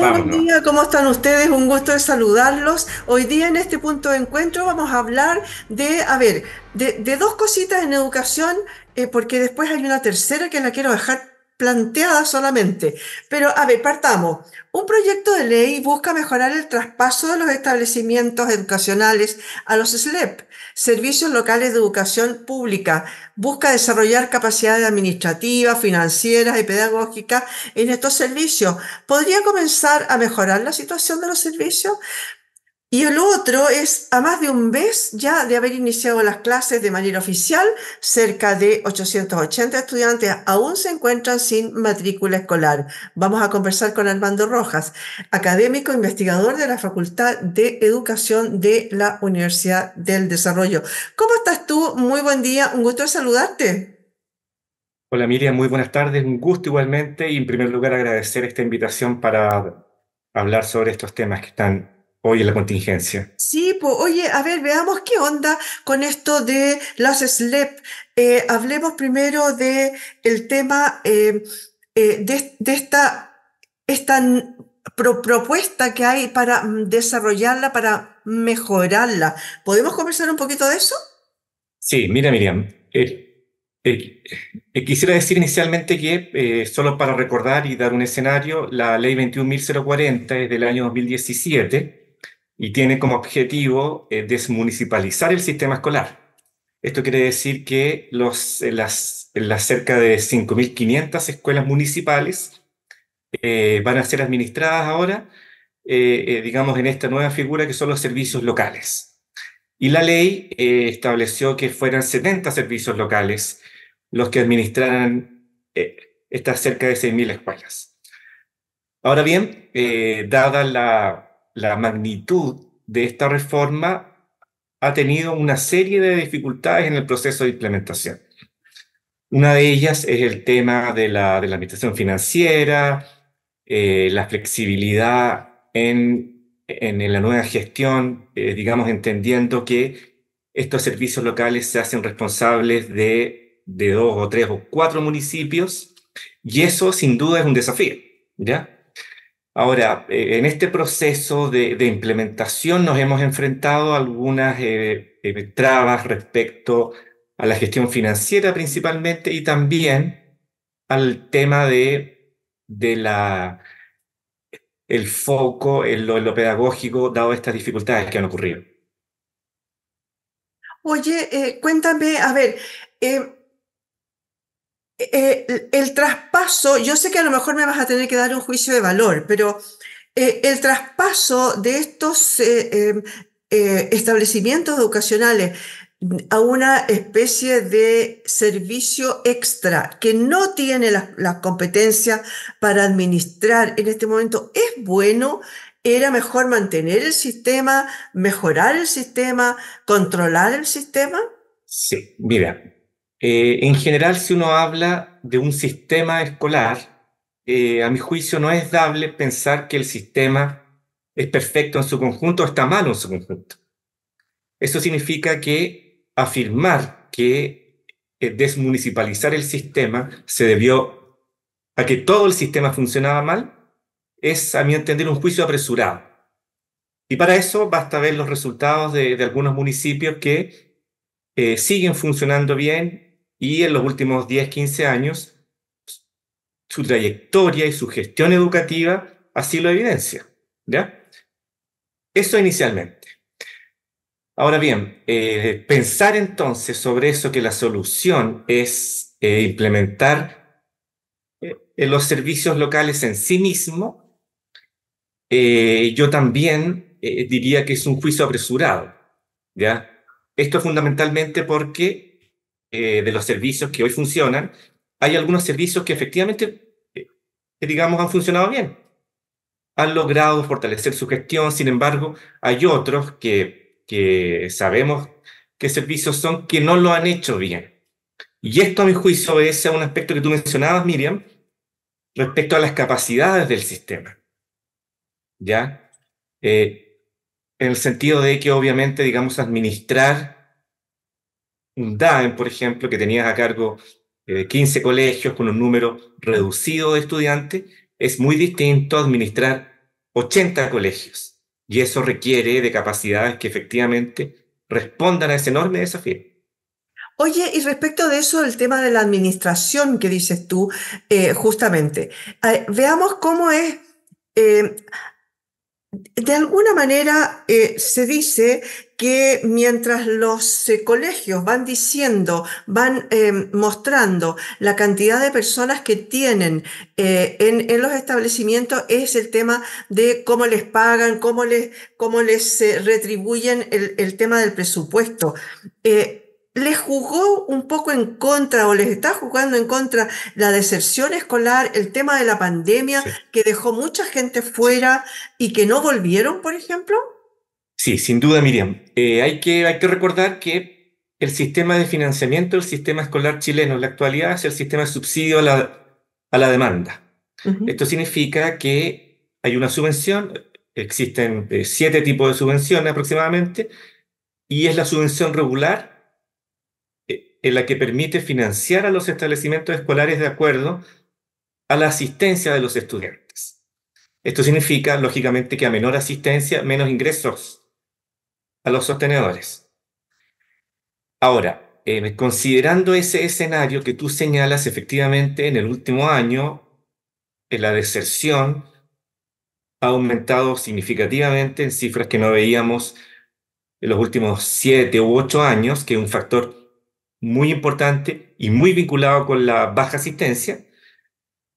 Muy buen día, ¿cómo están ustedes? Un gusto de saludarlos. Hoy día en este punto de encuentro vamos a hablar de, a ver, de, dos cositas en educación, eh, porque después hay una tercera que la quiero dejar planteada solamente. Pero a ver, partamos. Un proyecto de ley busca mejorar el traspaso de los establecimientos educacionales a los SLEP, Servicios Locales de Educación Pública. Busca desarrollar capacidades administrativas, financieras y pedagógicas en estos servicios. ¿Podría comenzar a mejorar la situación de los servicios? Y el otro es, a más de un mes ya de haber iniciado las clases de manera oficial, cerca de 880 estudiantes aún se encuentran sin matrícula escolar. Vamos a conversar con Armando Rojas, académico investigador de la Facultad de Educación de la Universidad del Desarrollo. ¿Cómo estás tú? Muy buen día, un gusto saludarte. Hola Miriam, muy buenas tardes, un gusto igualmente y en primer lugar agradecer esta invitación para hablar sobre estos temas que están Oye, la contingencia. Sí, pues, oye, a ver, veamos qué onda con esto de las SLEP. Eh, hablemos primero de el tema eh, eh, de, esta, esta propuesta que hay para mm, desarrollarla, para mejorarla. ¿Podemos conversar un poquito de eso? Sí, mira, Miriam. quisiera decir inicialmente que, solo para recordar y dar un escenario, la ley 21.040 es del año 2017 y tiene como objetivo eh, desmunicipalizar el sistema escolar. Esto quiere decir que los, eh, las, las cerca de 5.500 escuelas municipales eh, van a ser administradas ahora, digamos, en esta nueva figura que son los servicios locales. Y la ley estableció que fueran 70 servicios locales los que administraran estas cerca de 6.000 escuelas. Ahora bien, dada la, la magnitud de esta reforma ha tenido una serie de dificultades en el proceso de implementación. Una de ellas es el tema de la, administración financiera, eh, la flexibilidad en, la nueva gestión, eh, digamos, entendiendo que estos servicios locales se hacen responsables de, de dos o tres o cuatro municipios, y eso sin duda es un desafío, ¿ya? Ahora, eh, en este proceso de, implementación nos hemos enfrentado a algunas eh, eh, trabas respecto a la gestión financiera principalmente y también al tema de, la, el foco en lo, pedagógico dado estas dificultades que han ocurrido. Oye, cuéntame, a ver, eh, el, traspaso, yo sé que a lo mejor me vas a tener que dar un juicio de valor, pero eh, el traspaso de estos eh, em, establecimientos educacionales a una especie de servicio extra que no tiene las la competencias para administrar en este momento, ¿es bueno? ¿Era mejor mantener el sistema, mejorar el sistema, controlar el sistema? Sí, mira, eh, en general, si uno habla de un sistema escolar, eh, a mi juicio no es dable pensar que el sistema es perfecto en su conjunto o está malo en su conjunto. Eso significa que afirmar que eh, desmunicipalizar el sistema se debió a que todo el sistema funcionaba mal es, a mi entender, un juicio apresurado. Y para eso basta ver los resultados de algunos municipios que siguen funcionando bien y en los últimos 10, 15 años su trayectoria y su gestión educativa así lo evidencia. ¿ya? Eso inicialmente. Ahora bien, eh, pensar entonces sobre eso que la solución es eh, implementar eh, los servicios locales en sí mismo, yo también diría que es un juicio apresurado. ¿ya? Esto fundamentalmente porque eh, de los servicios que hoy funcionan, hay algunos servicios que efectivamente, eh, digamos, han funcionado bien. Han logrado fortalecer su gestión, sin embargo, hay otros que, que sabemos qué servicios son que no lo han hecho bien. Y esto, a mi juicio, es un aspecto que tú mencionabas, Miriam, respecto a las capacidades del sistema. ¿Ya? Eh, en el sentido de que, obviamente, digamos, administrar un DAEM, por ejemplo, que tenías a cargo 15 eh, colegios con un número reducido de estudiantes, es muy distinto administrar 80 colegios. Y eso requiere de capacidades que efectivamente respondan a ese enorme desafío. Oye, y respecto de eso, el tema de la administración que dices tú, eh, justamente, eh, veamos cómo es de alguna manera eh, se dice que mientras los eh, colegios van diciendo, van eh, mostrando la cantidad de personas que tienen en, los establecimientos, es el tema de cómo les pagan, cómo les, cómo les retribuyen el, el, tema del presupuesto les jugó un poco en contra o les está jugando en contra la deserción escolar, el tema de la pandemia que dejó mucha gente fuera y que no volvieron, por ejemplo? Sí, sin duda, Miriam. Eh, hay, que, hay que recordar que el sistema de financiamiento del sistema escolar chileno en la actualidad es el sistema de subsidio a la, demanda. Esto significa que hay una subvención, existen eh, siete tipos de subvenciones aproximadamente, y es la subvención regular en la que permite financiar a los establecimientos escolares de acuerdo a la asistencia de los estudiantes. Esto significa, lógicamente, que a menor asistencia, menos ingresos a los sostenedores. Ahora, eh, considerando ese escenario que tú señalas, efectivamente, en el último año, la deserción ha aumentado significativamente en cifras que no veíamos en los últimos siete u ocho años, que es un factor muy importante y muy vinculado con la baja asistencia.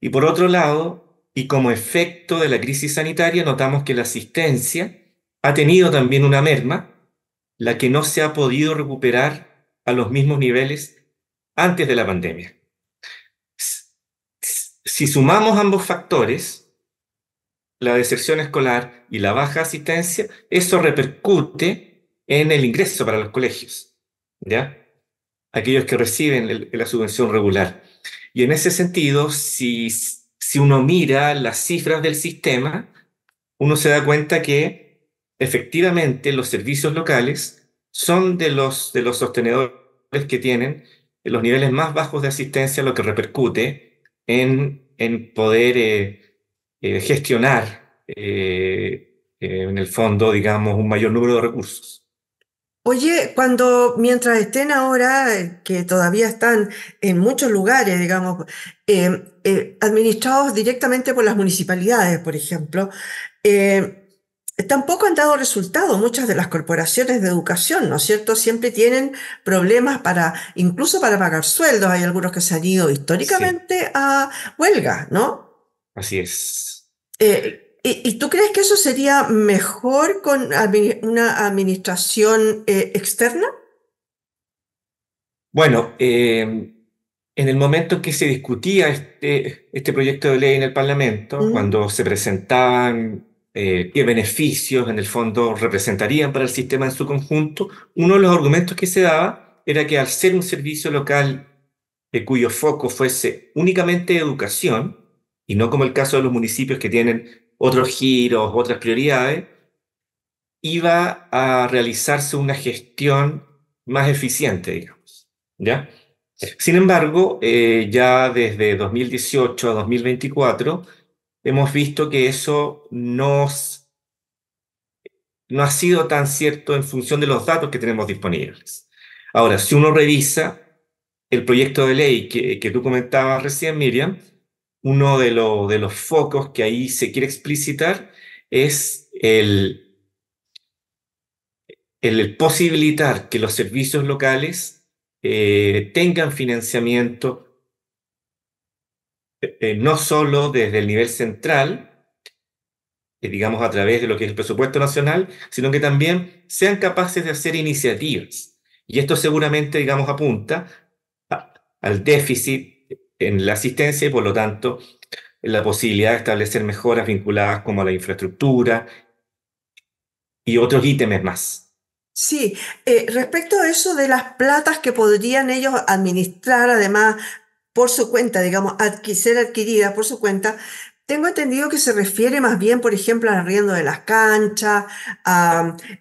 Y por otro lado, y como efecto de la crisis sanitaria, notamos que la asistencia ha tenido también una merma, la que no se ha podido recuperar a los mismos niveles antes de la pandemia. Si sumamos ambos factores, la deserción escolar y la baja asistencia, eso repercute en el ingreso para los colegios. ¿Ya? aquellos que reciben la subvención regular. Y en ese sentido, si, uno mira las cifras del sistema, uno se da cuenta que efectivamente los servicios locales son de los, de los sostenedores que tienen los niveles más bajos de asistencia, lo que repercute en, poder eh, eh, gestionar eh, en el fondo, digamos, un mayor número de recursos. Oye, cuando mientras estén ahora, eh, que todavía están en muchos lugares, digamos, em, eh, administrados directamente por las municipalidades, por ejemplo, em, tampoco han dado resultado muchas de las corporaciones de educación, ¿no es cierto? Siempre tienen problemas para, incluso para pagar sueldos. Hay algunos que se han ido históricamente a huelga, ¿no? Así es. Eh, ¿Y, tú crees que eso sería mejor con una administración eh, externa? Bueno, em, en el momento que se discutía este, este proyecto de ley en el Parlamento, cuando se presentaban eh, qué beneficios en el fondo representarían para el sistema en su conjunto, uno de los argumentos que se daba era que al ser un servicio local eh, cuyo foco fuese únicamente educación, y no como el caso de los municipios que tienen otros giros, otras prioridades, iba a realizarse una gestión más eficiente, digamos. ¿ya? Sin embargo, eh, ya desde 2018 a 2024, hemos visto que eso nos, no ha sido tan cierto en función de los datos que tenemos disponibles. Ahora, si uno revisa el proyecto de ley que, que tú comentabas recién, Miriam, uno de, de los focos que ahí se quiere explicitar es el, el posibilitar que los servicios locales eh, tengan financiamiento eh, eh, no solo desde el nivel central, digamos a través de lo que es el presupuesto nacional, sino que también sean capaces de hacer iniciativas. Y esto seguramente, digamos, apunta al déficit en la asistencia y por lo tanto la posibilidad de establecer mejoras vinculadas como a la infraestructura y otros ítems más. Sí, eh, respecto a eso de las platas que podrían ellos administrar, además por su cuenta, digamos, ser adquiridas por su cuenta, tengo entendido que se refiere más bien, por ejemplo, al arriendo de las canchas,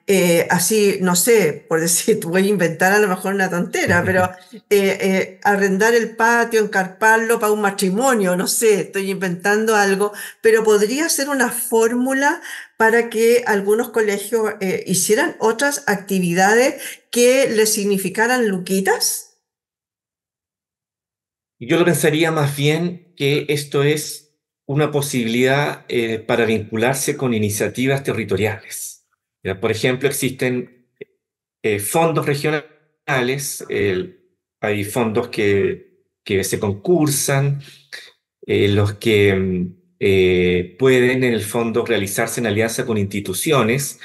eh, así, no sé, por decir, voy a inventar a lo mejor una tontera, pero eh, eh, arrendar el patio, encarparlo para un matrimonio, no sé, estoy inventando algo, pero podría ser una fórmula para que algunos colegios hicieran otras actividades que les significaran luquitas. Yo lo pensaría más bien que esto es una posibilidad eh, para vincularse con iniciativas territoriales. Por ejemplo, existen eh, fondos regionales, hay fondos que, que se concursan, eh, los que pueden en el fondo realizarse en alianza con instituciones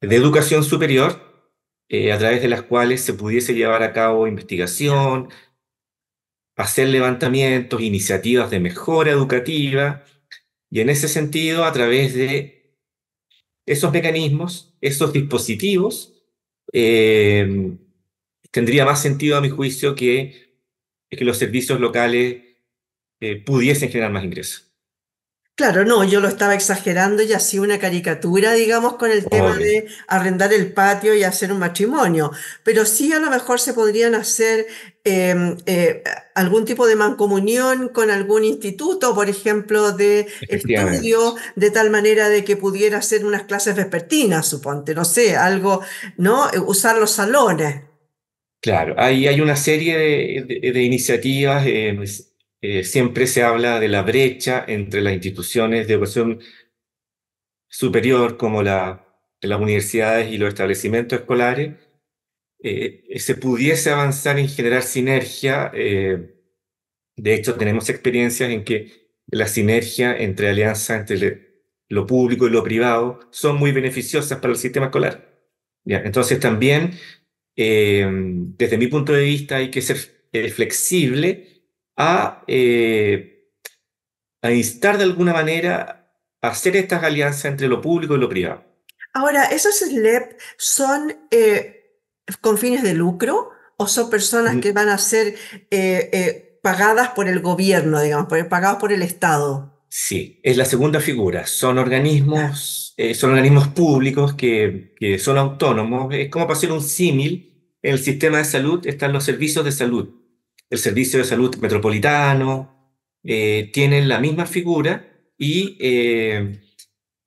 de educación superior, a través de las cuales se pudiese llevar a cabo investigación, hacer levantamientos, iniciativas de mejora educativa, y en ese sentido, a través de esos mecanismos, esos dispositivos, em, tendría más sentido a mi juicio que, que los servicios locales eh, pudiesen generar más ingresos. Claro, no, yo lo estaba exagerando y así una caricatura, digamos, con el tema de arrendar el patio y hacer un matrimonio. Pero sí a lo mejor se podrían hacer em, eh, algún tipo de mancomunión con algún instituto, por ejemplo, de estudio, de tal manera de que pudiera hacer unas clases vespertinas, suponte, no sé, algo, ¿no? Usar los salones. Claro, hay, hay una serie de, iniciativas. Eh, pues, eh, siempre se habla de la brecha entre las instituciones de educación superior como las universidades y los establecimientos escolares, eh, se pudiese avanzar en generar sinergia. Eh, de hecho, tenemos experiencias en que la sinergia entre alianzas entre lo público y lo privado son muy beneficiosas para el sistema escolar. Entonces también, desde mi punto de vista, hay que ser flexible eh, a, instar de alguna manera a hacer estas alianzas entre lo público y lo privado. Ahora, ¿esos SLEP son eh, con fines de lucro o son personas mm. que van a ser eh, pagadas por el gobierno, digamos, pagadas por el Estado? Sí, es la segunda figura. Son organismos, ah. son organismos públicos que, que, son autónomos. Es como para hacer un símil, en el sistema de salud están los servicios de salud el Servicio de Salud Metropolitano, eh, tienen la misma figura y, eh,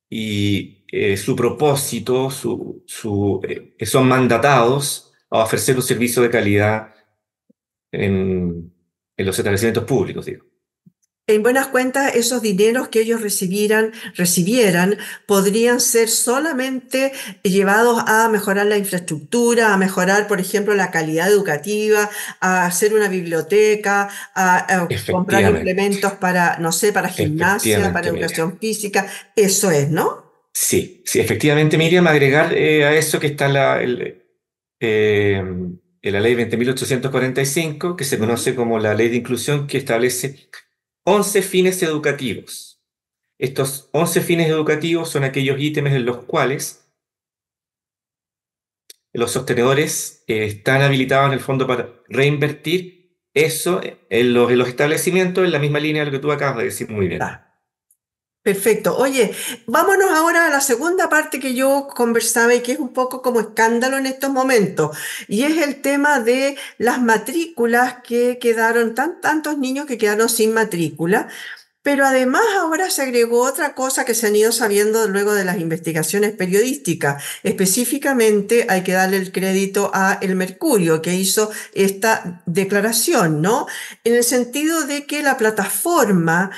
y eh, su propósito, su, su, son mandatados a ofrecer un servicio de calidad en, en los establecimientos públicos, digo. En buenas cuentas, esos dineros que ellos recibieran, recibieran podrían ser solamente llevados a mejorar la infraestructura, a mejorar, por ejemplo, la calidad educativa, a hacer una biblioteca, a, comprar implementos para, no sé, para gimnasia, para educación física. Eso es, ¿no? Sí, sí, efectivamente, Miriam, agregar eh, a eso que está la, eh, la ley 20.845, que se conoce como la ley de inclusión, que establece 11 fines educativos. Estos 11 fines educativos son aquellos ítems en los cuales los sostenedores eh, están habilitados en el fondo para reinvertir eso en los, establecimientos en la misma línea de lo que tú acabas de decir muy bien. Ah, Perfecto. Oye, vámonos ahora a la segunda parte que yo conversaba y que es un poco como escándalo en estos momentos. Y es el tema de las matrículas que quedaron, tantos niños que quedaron sin matrícula. Pero además ahora se agregó otra cosa que se han ido sabiendo luego de las investigaciones periodísticas. Específicamente hay que darle el crédito a El Mercurio que hizo esta declaración, ¿no? En el sentido de que la plataforma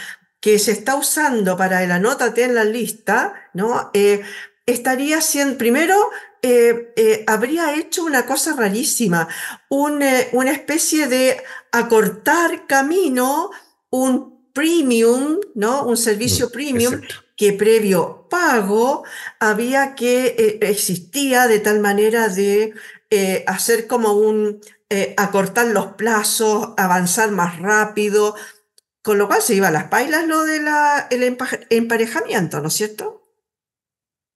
que se está usando para el anótate en la lista, ¿no? Eh, estaría siendo, primero, eh, eh, habría hecho una cosa rarísima, una especie de acortar camino, un premium, ¿no? Un servicio mm, premium que previo pago había que, existía de tal manera de hacer como un, acortar los plazos, avanzar más rápido, con lo cual se iba a las pailas lo del emparejamiento, ¿no es cierto?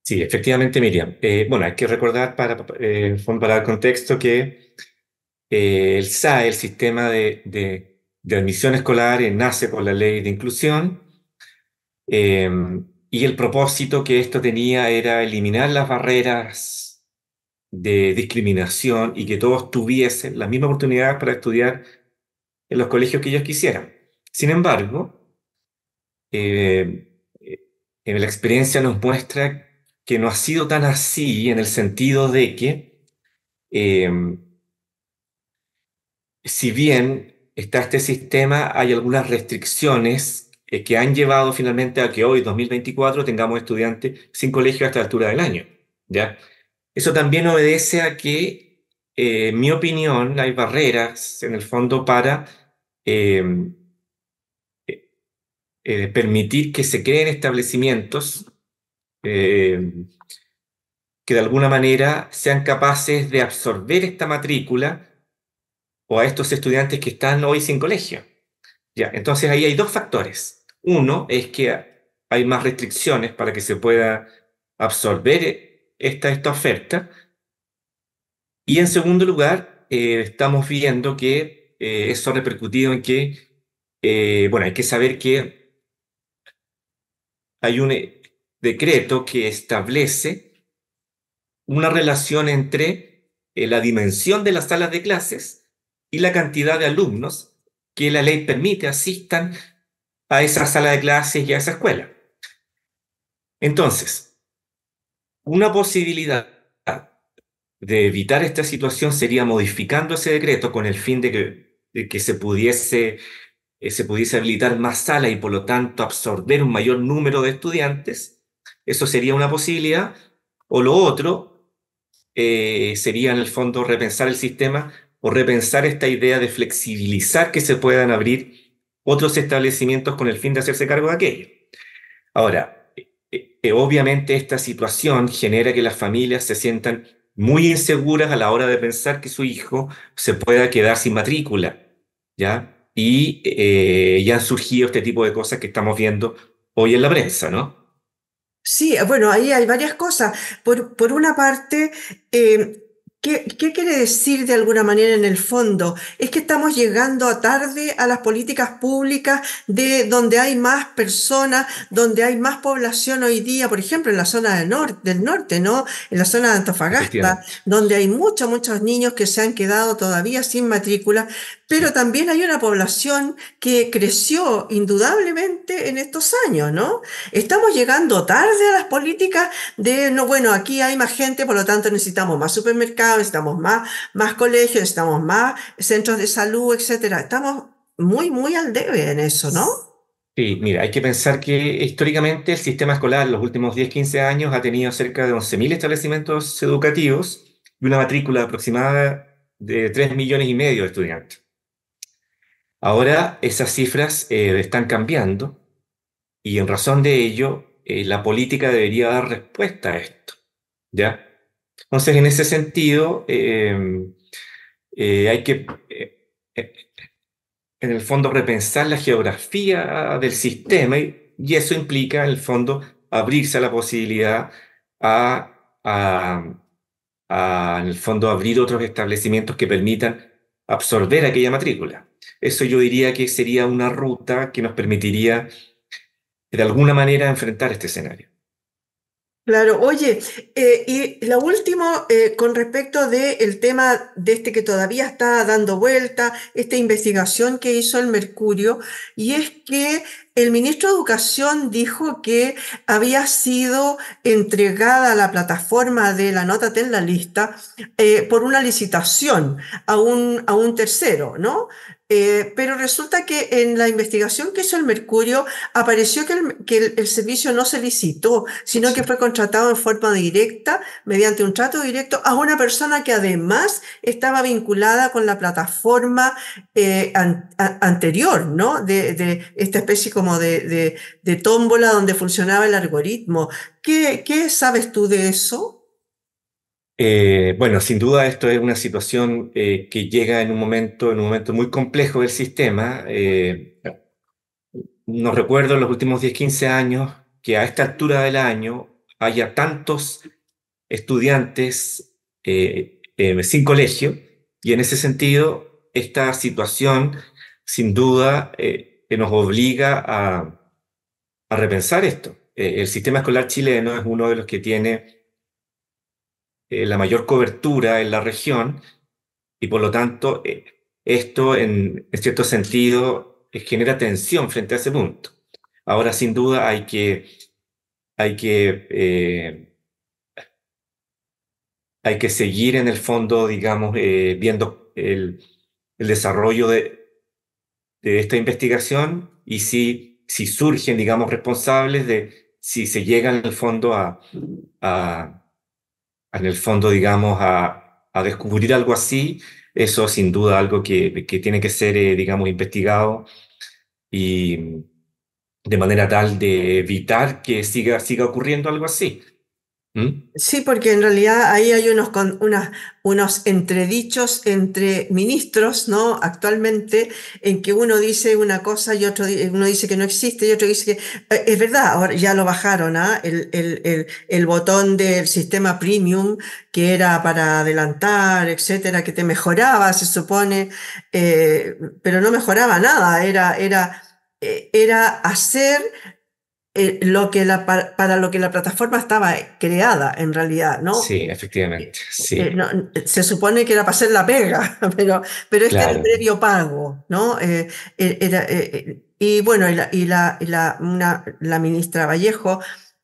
Sí, efectivamente, Miriam. Eh, bueno, hay que recordar para, eh, para el contexto que eh, el SAE, el sistema de, de admisión escolar, eh, nace por la ley de inclusión em, y el propósito que esto tenía era eliminar las barreras de discriminación y que todos tuviesen la misma oportunidad para estudiar en los colegios que ellos quisieran. Sin embargo, eh, eh, la experiencia nos muestra que no ha sido tan así en el sentido de que, eh, si bien está este sistema, hay algunas restricciones que han llevado finalmente a que hoy, 2024, tengamos estudiantes sin colegio hasta la altura del año. ¿ya? Eso también obedece a que en mi opinión, hay barreras en el fondo para eh, permitir que se creen establecimientos eh, que de alguna manera sean capaces de absorber esta matrícula o a estos estudiantes que están hoy sin colegio. Ya, entonces ahí hay dos factores. Uno es que hay más restricciones para que se pueda absorber eh, esta, esta oferta. Y en segundo lugar, estamos viendo que eso ha repercutido en que, bueno, hay que saber que hay un eh, decreto que establece una relación entre eh, la dimensión de las salas de clases y la cantidad de alumnos que la ley permite asistan a esa sala de clases y a esa escuela. Entonces, una posibilidad de evitar esta situación sería modificando ese decreto con el fin de que se pudiese eh, se pudiese habilitar más sala y por lo tanto absorber un mayor número de estudiantes, eso sería una posibilidad. O lo otro eh, sería en el fondo repensar el sistema o repensar esta idea de flexibilizar que se puedan abrir otros establecimientos con el fin de hacerse cargo de aquello. Ahora, eh, obviamente esta situación genera que las familias se sientan muy inseguras a la hora de pensar que su hijo se pueda quedar sin matrícula, ¿ya? y eh, ya han surgido este tipo de cosas que estamos viendo hoy en la prensa, ¿no? Sí, bueno, ahí hay varias cosas. Por, por una parte, eh, ¿qué, quiere decir de alguna manera en el fondo? Es que estamos llegando a tarde a las políticas públicas de donde hay más personas, donde hay más población hoy día, por ejemplo, en la zona del, norte, del norte, ¿no? En la zona de Antofagasta, donde hay muchos, muchos niños que se han quedado todavía sin matrícula, pero también hay una población que creció indudablemente en estos años, ¿no? Estamos llegando tarde a las políticas de, no, bueno, aquí hay más gente, por lo tanto necesitamos más supermercados, necesitamos más, más colegios, necesitamos más centros de salud, etcétera. Estamos muy, muy al debe en eso, ¿no? Sí, mira, hay que pensar que históricamente el sistema escolar en los últimos 10, 15 años ha tenido cerca de 11.000 establecimientos educativos y una matrícula aproximada de 3 millones y medio de estudiantes. Ahora esas cifras eh, están cambiando y en razón de ello eh, la política debería dar respuesta a esto. ¿ya? Entonces, en ese sentido, em, eh, hay que, en el fondo, repensar la geografía del sistema y, eso implica, en el fondo, abrirse a la posibilidad a, en el fondo, abrir otros establecimientos que permitan absorber aquella matrícula. Eso yo diría que sería una ruta que nos permitiría de alguna manera enfrentar este escenario. Claro, oye, eh, y la último eh, con respecto del tema de este que todavía está dando vuelta, esta investigación que hizo el Mercurio, y es que el ministro de Educación dijo que había sido entregada la plataforma de la nota en la lista eh, por una licitación a un, a un tercero, ¿no? Eh, pero resulta que en la investigación que hizo el Mercurio apareció que, el, servicio no se licitó, sino que fue contratado en forma directa, mediante un trato directo, a una persona que además estaba vinculada con la plataforma eh, anterior, ¿no? De, de esta especie como de, tómbola donde funcionaba el algoritmo. ¿Qué, sabes tú de eso? Eh, bueno, sin duda esto es una situación eh, que llega en un momento, momento muy complejo del sistema. Eh, Nos recuerdo en los últimos 10, 15 años que a esta altura del año haya tantos estudiantes sin colegio y en ese sentido esta situación sin duda que nos obliga a, repensar esto. Eh, el sistema escolar chileno es uno de los que tiene eh, la mayor cobertura en la región y por lo tanto eh, esto en, cierto sentido genera tensión frente a ese punto. Ahora sin duda hay que, hay que hay que seguir en el fondo, digamos, viendo el desarrollo de, de esta investigación y si, si surgen, digamos, responsables de si se llega en el fondo a, a en el fondo, digamos, a, a, descubrir algo así, eso sin duda algo que, que tiene que ser, eh, digamos, investigado y de manera tal de evitar que siga, siga ocurriendo algo así. ¿Mm? Sí, porque en realidad ahí hay unos, unos entredichos entre ministros, ¿no? Actualmente, en que uno dice una cosa y otro uno dice que no existe y otro dice que eh, es verdad, ahora ya lo bajaron, ¿ah? El, botón del sistema premium que era para adelantar, etcétera, que te mejoraba, se supone, eh, pero no mejoraba nada, era, era, eh, era hacer eh, lo que la, para lo que la plataforma estaba creada en realidad, ¿no? Sí, efectivamente. Eh, sí. Eh, se supone que era para hacer la pega, pero, pero es este era el previo pago, ¿no? E, era, y bueno, y y la, y la, una, la ministra Vallejo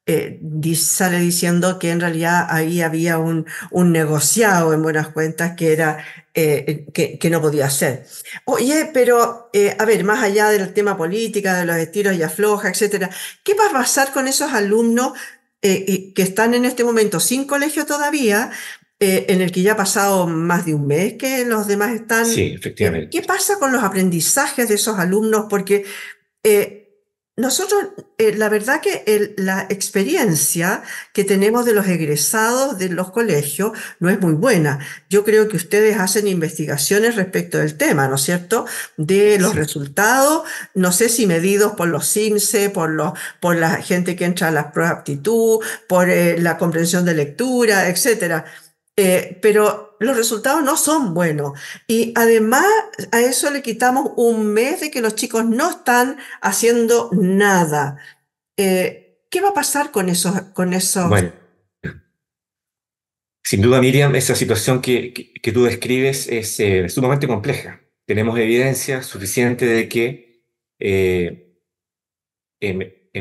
eh, sale diciendo que en realidad ahí había un, un negociado en buenas cuentas que era eh, eh, que, no podía ser Oye, pero a ver, más allá del tema política, de los estilos y afloja, etcétera, ¿qué va a pasar con esos alumnos que están en este momento sin colegio todavía? en el que ya ha pasado más de un mes que los demás están. Sí, efectivamente. ¿Qué pasa con los aprendizajes de esos alumnos? Porque eh, nosotros, eh, la verdad que la experiencia que tenemos de los egresados de los colegios no es muy buena. Yo creo que ustedes hacen investigaciones respecto del tema, ¿no es cierto? De los resultados, no sé si medidos por los CIMSE, por, los, por la gente que entra a las pruebas de aptitud, por eh, la comprensión de lectura, etcétera. Eh, pero los resultados no son buenos. Y además a eso le quitamos un mes de que los chicos no están haciendo nada. Eh, ¿Qué va a pasar con eso? Con Bueno, sin duda, Miriam, esa situación que, tú describes es eh, sumamente compleja. Tenemos evidencia suficiente de que en,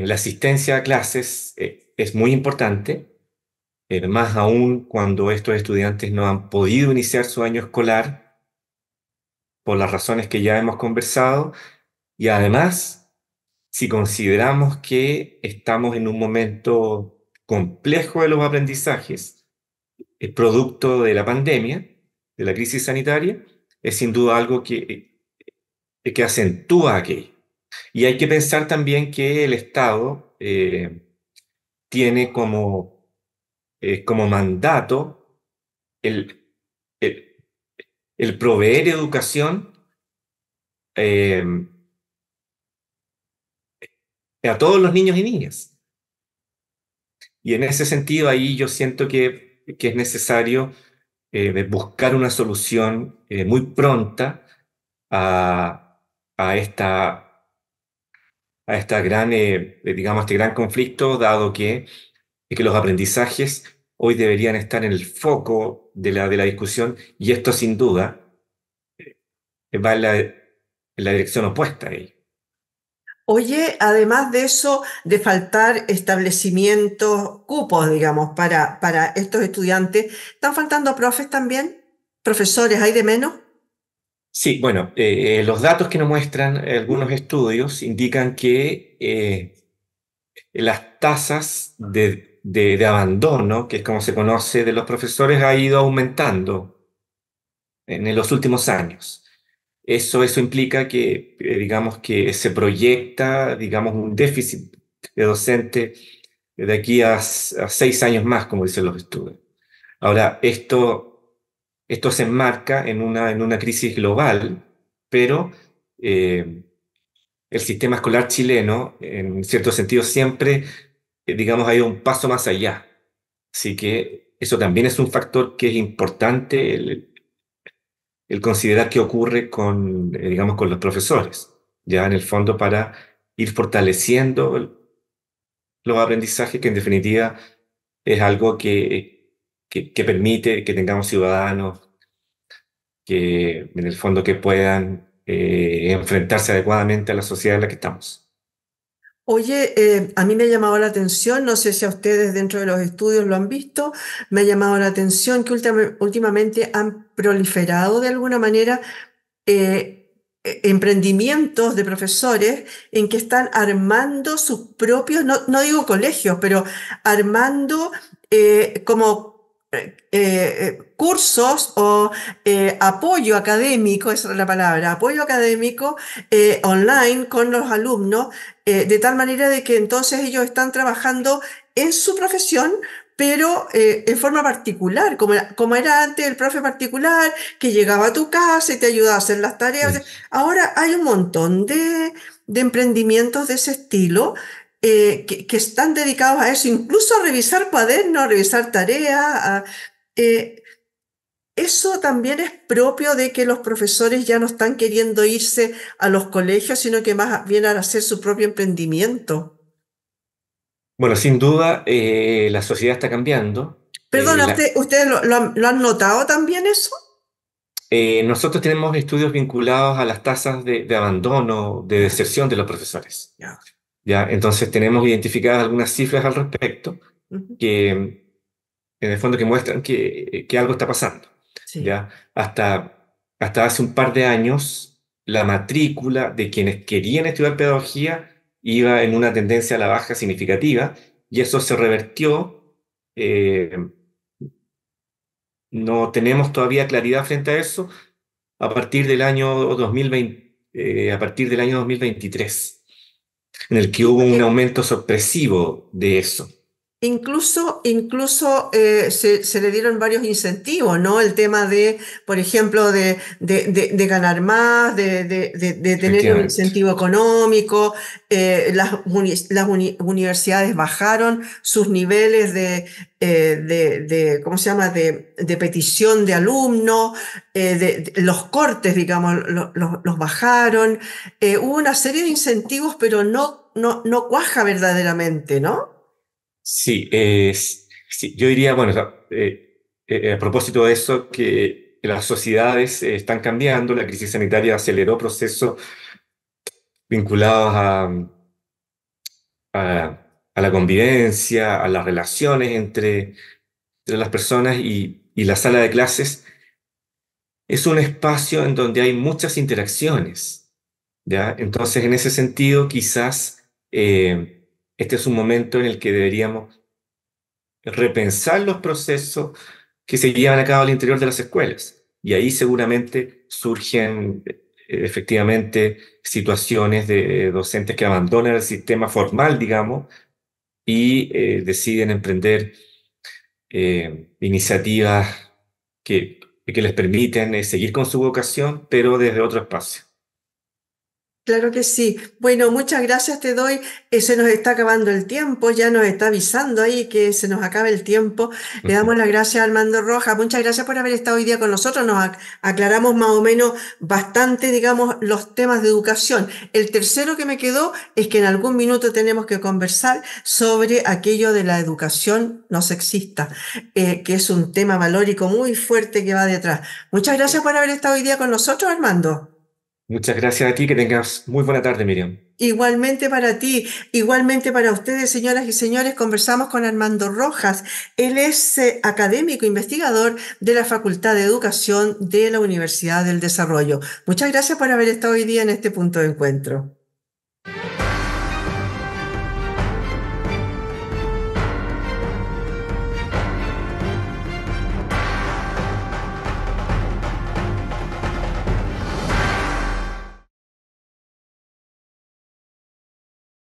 la asistencia a clases es muy importante eh, más aún cuando estos estudiantes no han podido iniciar su año escolar por las razones que ya hemos conversado, y además, si consideramos que estamos en un momento complejo de los aprendizajes, el eh, producto de la pandemia, de la crisis sanitaria, es sin duda algo que, eh, que acentúa aquí Y hay que pensar también que el Estado tiene como eh, como mandato el, el, proveer educación em, a todos los niños y niñas. Y en ese sentido ahí yo siento que, es necesario eh, buscar una solución eh, muy pronta a, a, esta, a esta gran, digamos, este gran conflicto, dado que, que los aprendizajes hoy deberían estar en el foco de la, de la discusión y esto sin duda eh, va en la, dirección opuesta ahí. Oye, además de eso, de faltar establecimientos, cupos, digamos, para, para estos estudiantes, ¿están faltando profes también? ¿Profesores hay de menos? Sí, bueno, eh, eh, los datos que nos muestran algunos estudios indican que las tasas de de, abandono, que es como se conoce de los profesores, ha ido aumentando en los últimos años. Eso, eso implica que, eh, digamos, que se proyecta, digamos, un déficit de docente de aquí a, seis años más, como dicen los estudios. Ahora, esto, esto se enmarca en una, en una crisis global, pero eh, el sistema escolar chileno, en cierto sentido, siempre eh, digamos, hay un paso más allá. Así que eso también es un factor que es importante el, considerar qué ocurre con, eh, digamos, con los profesores, ya en el fondo para ir fortaleciendo los aprendizajes, que en definitiva es algo que, que, permite que tengamos ciudadanos que en el fondo que puedan eh, enfrentarse adecuadamente a la sociedad en la que estamos. Oye, eh, a mí me ha llamado la atención, no sé si a ustedes dentro de los estudios lo han visto, me ha llamado la atención que últimamente han proliferado de alguna manera eh, e-, emprendimientos de profesores en que están armando sus propios, no, digo colegios, pero armando eh, como cursos o apoyo académico, esa es la palabra, apoyo académico online con los alumnos eh, de tal manera de que entonces ellos están trabajando en su profesión, pero eh, en forma particular, como, como era antes el profe particular, que llegaba a tu casa y te ayudaba a hacer las tareas. Ahora hay un montón de, emprendimientos de ese estilo eh, que, están dedicados a eso, incluso a revisar cuadernos, a revisar tareas. Eso también es propio de que los profesores ya no están queriendo irse a los colegios, sino que más bien a hacer su propio emprendimiento. Bueno, sin duda, eh, la sociedad está cambiando. Perdona, eh, ¿ustedes lo, han notado también eso? Eh, nosotros tenemos estudios vinculados a las tasas de, abandono, de deserción de los profesores. Ya, entonces tenemos identificadas algunas cifras al respecto que, en el fondo, que muestran que algo está pasando. ¿ya? Hasta, hasta hace un par de años, la matrícula de quienes querían estudiar pedagogía iba en una tendencia a la baja significativa y eso se revertió. Eh, no tenemos todavía claridad frente a eso a partir del año eh, a partir del año 2023, en el que hubo un aumento sorpresivo de eso. Incluso, incluso eh, se, le dieron varios incentivos, ¿no? El tema de, por ejemplo, de, ganar más, de, tener un incentivo económico. Eh, las, universidades bajaron sus niveles de, eh, ¿cómo se llama?, de, petición de alumnos, los cortes, digamos, los bajaron. hubo una serie de incentivos, pero no, no, no cuaja verdaderamente, ¿no? Sí, sí, yo diría, bueno, eh, eh, a propósito de eso, que las sociedades eh, están cambiando, la crisis sanitaria aceleró procesos vinculados a, a, la convivencia, a las relaciones entre, entre las personas y, y la sala de clases es un espacio en donde hay muchas interacciones. ¿ya? Entonces, en ese sentido, quizás eh, este es un momento en el que deberíamos repensar los procesos que se llevan a cabo al interior de las escuelas. Y ahí seguramente surgen eh, efectivamente situaciones de docentes que abandonan el sistema formal, digamos, y eh, deciden emprender eh, iniciativas que, que les permiten seguir con su vocación, pero desde otro espacio. Claro que sí. Bueno, muchas gracias te doy. Eh, se nos está acabando el tiempo, ya nos está avisando ahí que se nos acaba el tiempo. Le damos las gracias a Armando Rojas. Muchas gracias por haber estado hoy día con nosotros. Nos aclaramos más o menos bastante, digamos, los temas de educación. El tercero que me quedó es que en algún minuto tenemos que conversar sobre aquello de la educación no sexista, eh, que es un tema valórico muy fuerte que va detrás. Muchas gracias por haber estado hoy día con nosotros, Armando. Muchas gracias a ti, que tengas muy buena tarde, Miriam. Igualmente para ti, igualmente para ustedes, señoras y señores, conversamos con Armando Rojas. Él es eh, académico investigador de la Facultad de Educación de la Universidad del Desarrollo. Muchas gracias por haber estado hoy día en este punto de encuentro.